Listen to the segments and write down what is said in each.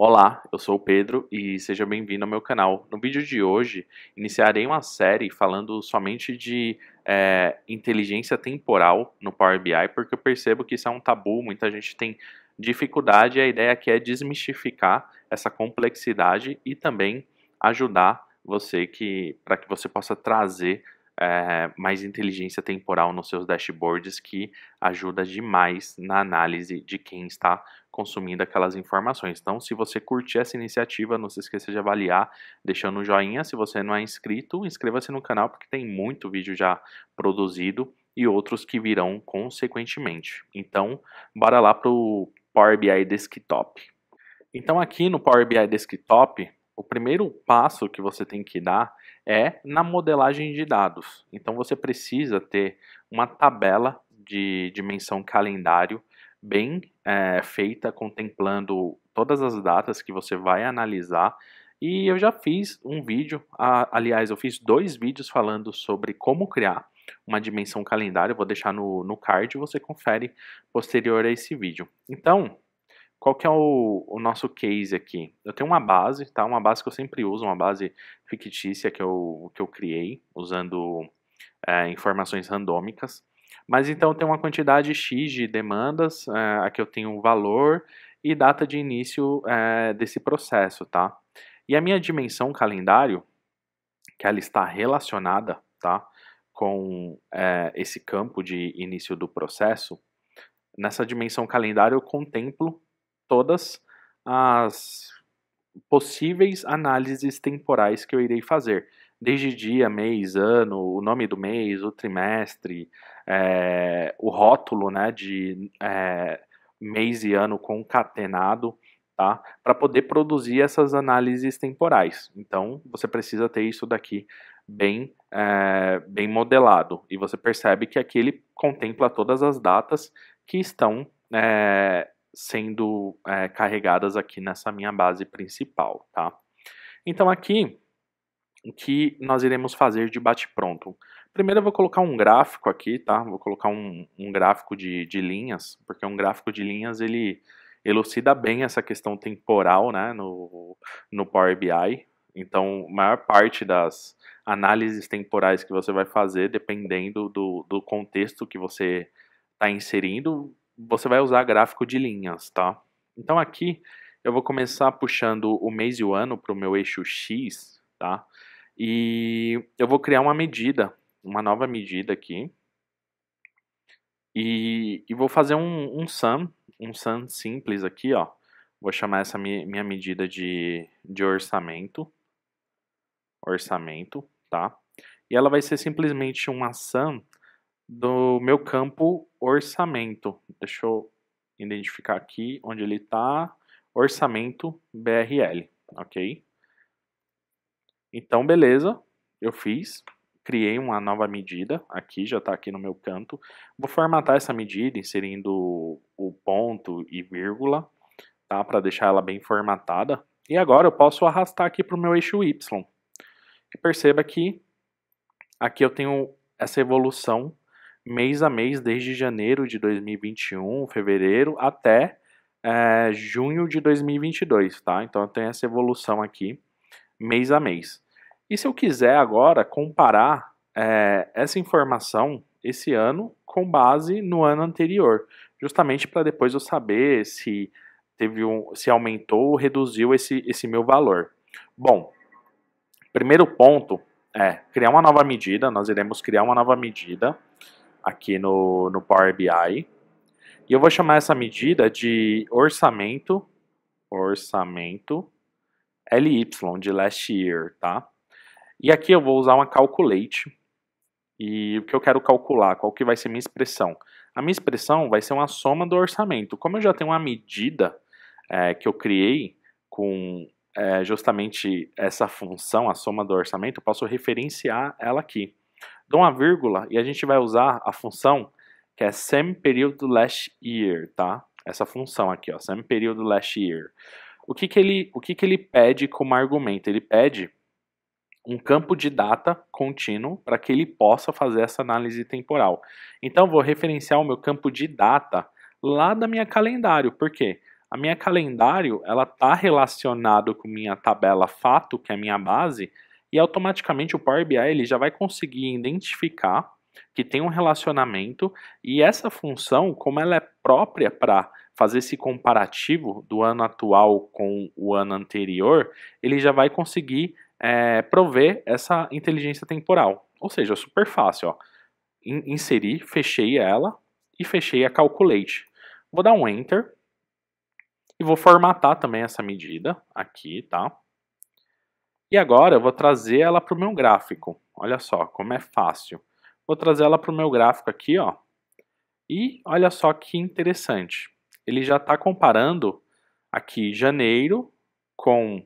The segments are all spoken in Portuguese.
Olá, eu sou o Pedro e seja bem-vindo ao meu canal. No vídeo de hoje, iniciarei uma série falando somente de é, inteligência temporal no Power BI, porque eu percebo que isso é um tabu, muita gente tem dificuldade e a ideia aqui é desmistificar essa complexidade e também ajudar você que para que você possa trazer é, mais inteligência temporal nos seus dashboards, que ajuda demais na análise de quem está consumindo aquelas informações. Então, se você curtir essa iniciativa, não se esqueça de avaliar, deixando um joinha. Se você não é inscrito, inscreva-se no canal, porque tem muito vídeo já produzido e outros que virão consequentemente. Então, bora lá para o Power BI Desktop. Então, aqui no Power BI Desktop, o primeiro passo que você tem que dar é na modelagem de dados. Então você precisa ter uma tabela de dimensão calendário bem é, feita, contemplando todas as datas que você vai analisar. E eu já fiz um vídeo, a, aliás, eu fiz dois vídeos falando sobre como criar uma dimensão calendário. Vou deixar no, no card e você confere posterior a esse vídeo. Então, qual que é o, o, nosso case aqui? Eu tenho uma base, tá? Uma base que eu sempre uso, uma base fictícia que eu, que eu criei usando é, informações randômicas. Mas então tem uma quantidade X de demandas, é, aqui eu tenho o valor e data de início é, desse processo, tá? E a minha dimensão calendário, que ela está relacionada, tá? Com é, esse campo de início do processo, nessa dimensão calendário eu contemplo todas as possíveis análises temporais que eu irei fazer, desde dia, mês, ano, o nome do mês, o trimestre, é, o rótulo né, de é, mês e ano concatenado, tá? para poder produzir essas análises temporais. Então, você precisa ter isso daqui bem, é, bem modelado, e você percebe que aqui ele contempla todas as datas que estão sendo é, carregadas aqui nessa minha base principal, tá? Então aqui, o que nós iremos fazer de bate-pronto? Primeiro eu vou colocar um gráfico aqui, tá? Vou colocar um, um gráfico de, de, linhas, porque um gráfico de linhas ele elucida bem essa questão temporal, né, no, no Power BI. Então, a maior parte das análises temporais que você vai fazer, dependendo do, do contexto que você está inserindo, você vai usar gráfico de linhas, tá? Então aqui eu vou começar puxando o mês e o ano para o meu eixo X, tá? E eu vou criar uma medida, uma nova medida aqui. E, e vou fazer um, um sum, um sum simples aqui, ó. Vou chamar essa minha medida de, de orçamento. Orçamento, tá? E ela vai ser simplesmente uma sum do meu campo orçamento. Deixa eu identificar aqui onde ele está. Orçamento BRL, ok? Então, beleza, eu fiz, criei uma nova medida, aqui já está aqui no meu canto. Vou formatar essa medida inserindo o ponto e vírgula, tá? Para deixar ela bem formatada. E agora eu posso arrastar aqui para o meu eixo Y. E perceba que aqui eu tenho essa evolução mês a mês, desde janeiro de 2021, fevereiro, até é, junho de 2022, tá? Então eu tenho essa evolução aqui, mês a mês. E se eu quiser agora comparar é, essa informação, esse ano, com base no ano anterior, justamente para depois eu saber se teve um, se aumentou ou reduziu esse, esse meu valor. Bom, primeiro ponto é criar uma nova medida, nós iremos criar uma nova medida aqui no, no Power BI. E eu vou chamar essa medida de orçamento, orçamento LY de last year, tá? E aqui eu vou usar uma calculate. E o que eu quero calcular, qual que vai ser minha expressão? A minha expressão vai ser uma soma do orçamento. Como eu já tenho uma medida é, que eu criei com é, justamente essa função, a soma do orçamento, eu posso referenciar ela aqui dou uma vírgula e a gente vai usar a função que é same period last year, tá? Essa função aqui, ó, same period last year. O que que ele, o que que ele pede como argumento? Ele pede um campo de data contínuo para que ele possa fazer essa análise temporal. Então vou referenciar o meu campo de data lá da minha calendário, por quê? A minha calendário, ela está relacionada com minha tabela fato, que é a minha base, e automaticamente o Power BI ele já vai conseguir identificar que tem um relacionamento e essa função, como ela é própria para fazer esse comparativo do ano atual com o ano anterior, ele já vai conseguir é, prover essa inteligência temporal. Ou seja, super fácil. Ó. Inseri, fechei ela e fechei a Calculate. Vou dar um Enter e vou formatar também essa medida aqui, tá? E agora eu vou trazer ela para o meu gráfico. Olha só como é fácil. Vou trazer ela para o meu gráfico aqui, ó. E olha só que interessante. Ele já está comparando aqui janeiro com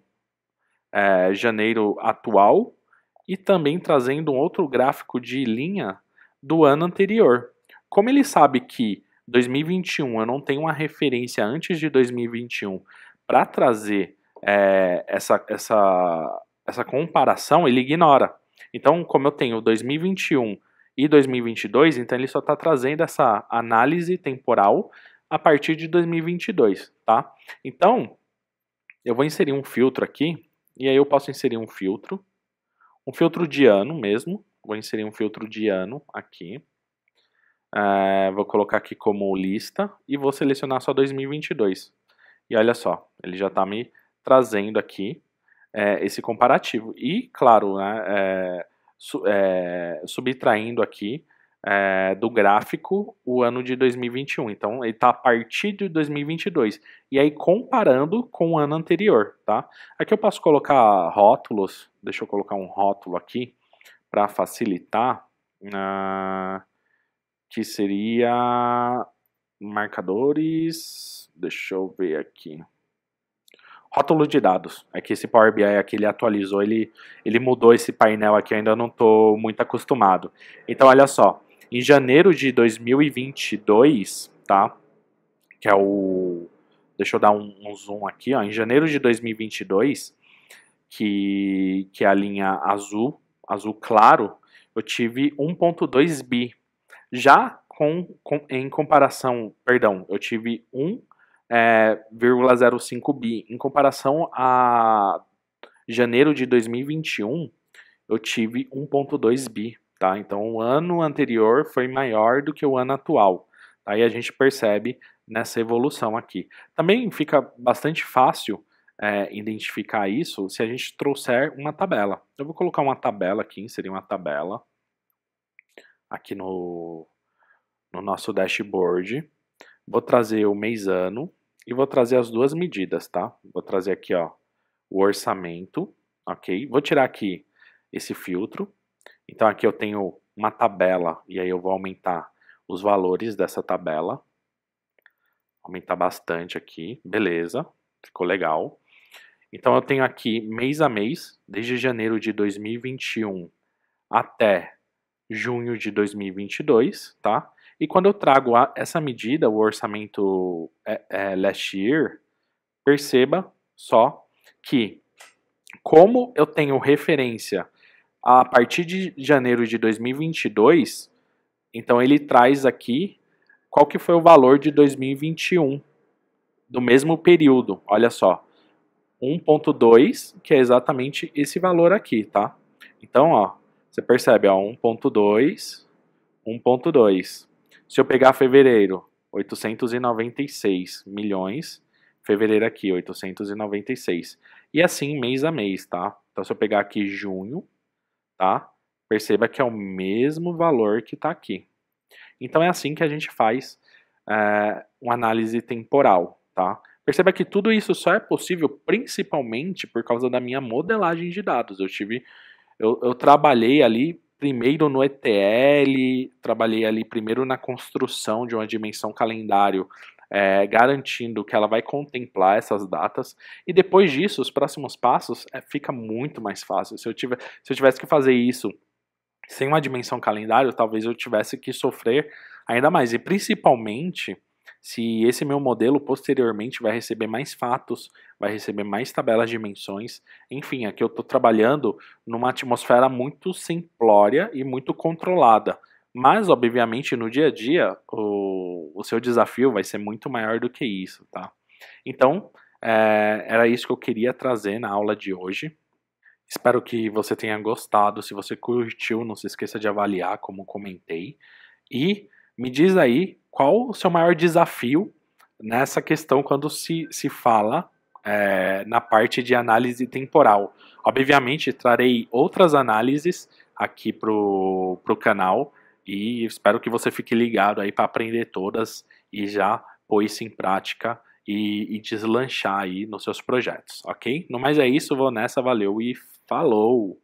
é, janeiro atual e também trazendo um outro gráfico de linha do ano anterior. Como ele sabe que 2021 eu não tenho uma referência antes de 2021 para trazer é, essa, essa, essa comparação ele ignora. Então, como eu tenho 2021 e 2022, então ele só está trazendo essa análise temporal a partir de 2022, tá? Então, eu vou inserir um filtro aqui, e aí eu posso inserir um filtro, um filtro de ano mesmo, vou inserir um filtro de ano aqui, é, vou colocar aqui como lista, e vou selecionar só 2022. E olha só, ele já está me trazendo aqui é, esse comparativo. E, claro, né, é, su, é, subtraindo aqui é, do gráfico o ano de 2021. Então, ele está a partir de 2022. E aí, comparando com o ano anterior, tá? Aqui eu posso colocar rótulos. Deixa eu colocar um rótulo aqui para facilitar. Uh, que seria marcadores. Deixa eu ver aqui. Rótulo de dados. É que esse Power BI aqui ele atualizou, ele, ele mudou esse painel aqui, eu ainda não estou muito acostumado. Então, olha só. Em janeiro de 2022, tá? Que é o... Deixa eu dar um, um zoom aqui, ó. Em janeiro de 2022, que, que é a linha azul, azul claro, eu tive 1.2 bi. Já com, com, em comparação, perdão, eu tive 1 é, 0,05 bi. Em comparação a janeiro de 2021, eu tive 1,2 bi. Tá? Então, o ano anterior foi maior do que o ano atual. Aí a gente percebe nessa evolução aqui. Também fica bastante fácil é, identificar isso se a gente trouxer uma tabela. Eu vou colocar uma tabela aqui, inserir uma tabela aqui no, no nosso dashboard. Vou trazer o mês ano e vou trazer as duas medidas, tá? Vou trazer aqui, ó, o orçamento, ok? Vou tirar aqui esse filtro. Então aqui eu tenho uma tabela e aí eu vou aumentar os valores dessa tabela. Aumentar bastante aqui, beleza, ficou legal. Então eu tenho aqui mês a mês, desde janeiro de 2021 até junho de 2022, tá? E quando eu trago a, essa medida, o orçamento é, é, last year, perceba só que, como eu tenho referência a partir de janeiro de 2022, então ele traz aqui qual que foi o valor de 2021, do mesmo período, olha só. 1.2, que é exatamente esse valor aqui, tá? Então, ó, você percebe, ó, 1.2, 1.2. Se eu pegar fevereiro, 896 milhões. Fevereiro aqui, 896. E assim, mês a mês, tá? Então, se eu pegar aqui junho, tá? Perceba que é o mesmo valor que está aqui. Então, é assim que a gente faz é, uma análise temporal, tá? Perceba que tudo isso só é possível principalmente por causa da minha modelagem de dados. Eu tive, eu, eu trabalhei ali primeiro no ETL, trabalhei ali primeiro na construção de uma dimensão calendário, é, garantindo que ela vai contemplar essas datas. E depois disso, os próximos passos é, fica muito mais fácil. Se eu, tiver, se eu tivesse que fazer isso sem uma dimensão calendário, talvez eu tivesse que sofrer ainda mais. E principalmente se esse meu modelo posteriormente vai receber mais fatos, vai receber mais tabelas de dimensões. Enfim, aqui eu estou trabalhando numa atmosfera muito simplória e muito controlada. Mas, obviamente, no dia a dia, o, o seu desafio vai ser muito maior do que isso, tá? Então, é, era isso que eu queria trazer na aula de hoje. Espero que você tenha gostado. Se você curtiu, não se esqueça de avaliar, como comentei. E me diz aí qual o seu maior desafio nessa questão quando se, se fala é, na parte de análise temporal? Obviamente, trarei outras análises aqui para o canal e espero que você fique ligado aí para aprender todas e já pôr isso em prática e, e deslanchar aí nos seus projetos, ok? No mais é isso, vou nessa, valeu e falou!